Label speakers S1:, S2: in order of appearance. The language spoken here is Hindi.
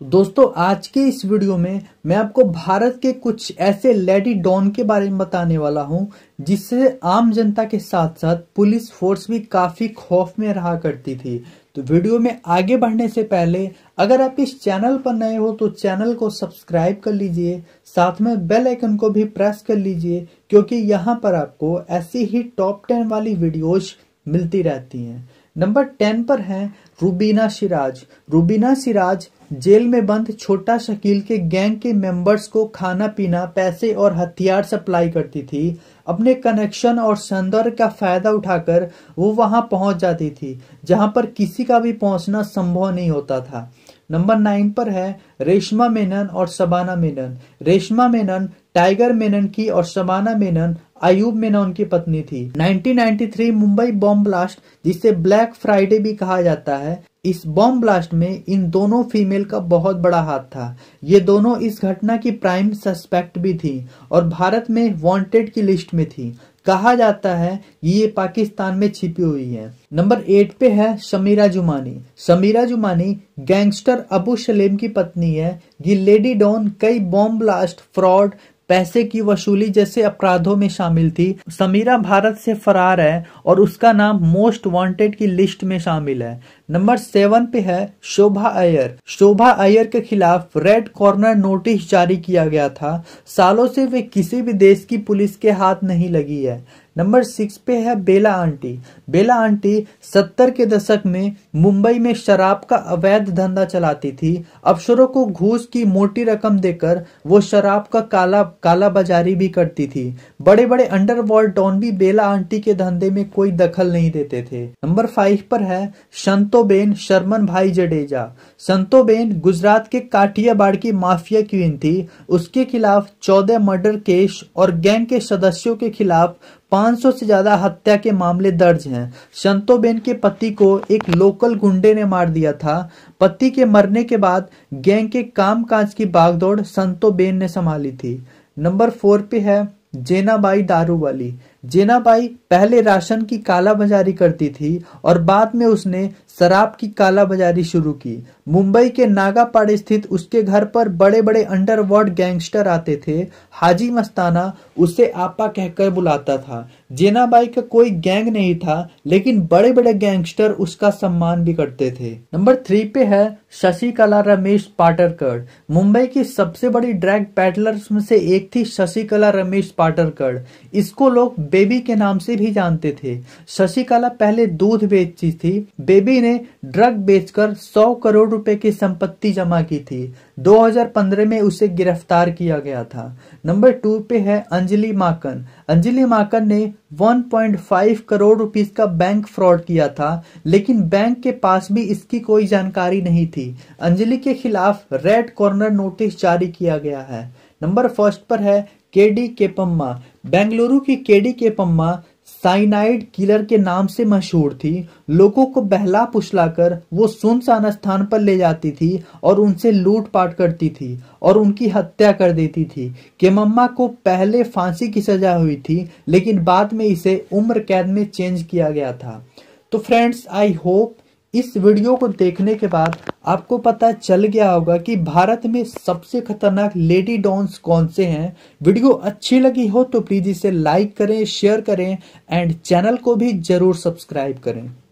S1: तो दोस्तों आज के इस वीडियो में मैं आपको भारत के कुछ ऐसे लेडी डॉन के बारे में बताने वाला हूं जिससे आम जनता के साथ साथ पुलिस फोर्स भी काफ़ी खौफ में रहा करती थी तो वीडियो में आगे बढ़ने से पहले अगर आप इस चैनल पर नए हो तो चैनल को सब्सक्राइब कर लीजिए साथ में बेल आइकन को भी प्रेस कर लीजिए क्योंकि यहाँ पर आपको ऐसी ही टॉप टेन वाली वीडियोज मिलती रहती हैं नंबर टेन पर हैं रूबीना सिराज रूबीना सिराज जेल में बंद छोटा शकील के गैंग के मेंबर्स को खाना पीना पैसे और हथियार सप्लाई करती थी अपने कनेक्शन और सौंदर्य का फायदा उठाकर वो वहां पहुंच जाती थी जहां पर किसी का भी पहुंचना संभव नहीं होता था नंबर नाइन पर है रेशमा मेनन और शबाना मेनन रेशमा मेनन टाइगर मेनन की और शबाना मेनन अयूब मीना उनकी पत्नी थी 1993 मुंबई बॉम्ब ब्लास्ट जिसे ब्लैक फ्राइडे भी कहा जाता है इस बॉम्ब ब्लास्ट में इन दोनों फीमेल का बहुत बड़ा हाथ था ये दोनों इस घटना की प्राइम सस्पेक्ट भी थी और भारत में वांटेड की लिस्ट में थी कहा जाता है ये पाकिस्तान में छिपी हुई है नंबर एट पे है समीरा जुमानी समीरा जुमानी गैंगस्टर अबू सलेम की पत्नी है ये लेडी डॉन कई बॉम्ब ब्लास्ट फ्रॉड पैसे की वसूली जैसे अपराधों में शामिल थी समीरा भारत से फरार है और उसका नाम मोस्ट वांटेड की लिस्ट में शामिल है नंबर सेवन पे है शोभा अयर शोभा अयर के खिलाफ रेड कॉर्नर नोटिस जारी किया गया था सालों से वे किसी भी देश की पुलिस के हाथ नहीं लगी है नंबर सिक्स पे है बेला आंटी बेला आंटी सत्तर के दशक में मुंबई में शराब का अवैध धंधा चलाती थी अफसरों को घूस की मोटी रकम देकर वो शराब का काला काला बाजारी भी करती थी बड़े बड़े अंडरवर्ल्ड डॉन भी बेला आंटी के धंधे में कोई दखल नहीं देते थे नंबर फाइव पर है संतोबेन शर्मन भाई जडेजा संतोबेन गुजरात के काठियाबाड़ की माफिया क्वीन थी उसके खिलाफ चौदह मर्डर केस और गैंग के सदस्यों के खिलाफ 500 से ज्यादा हत्या के मामले दर्ज हैं संतोबेन के पति को एक लोकल गुंडे ने मार दिया था पति के मरने के बाद गैंग के कामकाज की बागदौड़ संतोबेन ने संभाली थी नंबर फोर पे है जेनाबाई दारू वाली जेनाबाई पहले राशन की कालाबाजारी करती थी और बाद में उसने शराब की कालाबाजारी शुरू की मुंबई के नागापाड़ स्थित उसके घर पर बड़े बड़े अंडरवर्ल्ड गैंगस्टर आते थे हाजी मस्ताना उसे आपा कहकर बुलाता था जेनाबाई का कोई गैंग नहीं था लेकिन बड़े बड़े गैंगस्टर उसका सम्मान भी करते थे नंबर थ्री पे है शशिकला रमेश पाटरकर मुंबई की सबसे बड़ी ड्रैग पैटलर में से एक थी शशिकला रमेश पाटरकर इसको लोग बेबी के नाम से भी जानते थे शशिकला पहले दूध बेचती थी बेबी ने ड्रग बेचकर 100 करोड़ रुपए की संपत्ति जमा की थी 2015 में उसे गिरफ्तार किया गया था नंबर टू पे है अंजलि माकन अंजलि माकन ने 1.5 करोड़ रुपीस का बैंक फ्रॉड किया था लेकिन बैंक के पास भी इसकी कोई जानकारी नहीं थी अंजलि के खिलाफ रेड कॉर्नर नोटिस जारी किया गया है नंबर फर्स्ट पर है के डी के पम्मा बेंगलुरु की के डी के पम्मा साइनाइड किलर के नाम से मशहूर थी लोगों को बहला पुछलाकर वो सुनसान स्थान पर ले जाती थी और उनसे लूटपाट करती थी और उनकी हत्या कर देती थी केमम्मा को पहले फांसी की सजा हुई थी लेकिन बाद में इसे उम्र कैद में चेंज किया गया था तो फ्रेंड्स आई होप इस वीडियो को देखने के बाद आपको पता चल गया होगा कि भारत में सबसे खतरनाक लेडी डॉन्स कौन से हैं वीडियो अच्छी लगी हो तो प्लीज़ इसे लाइक करें शेयर करें एंड चैनल को भी ज़रूर सब्सक्राइब करें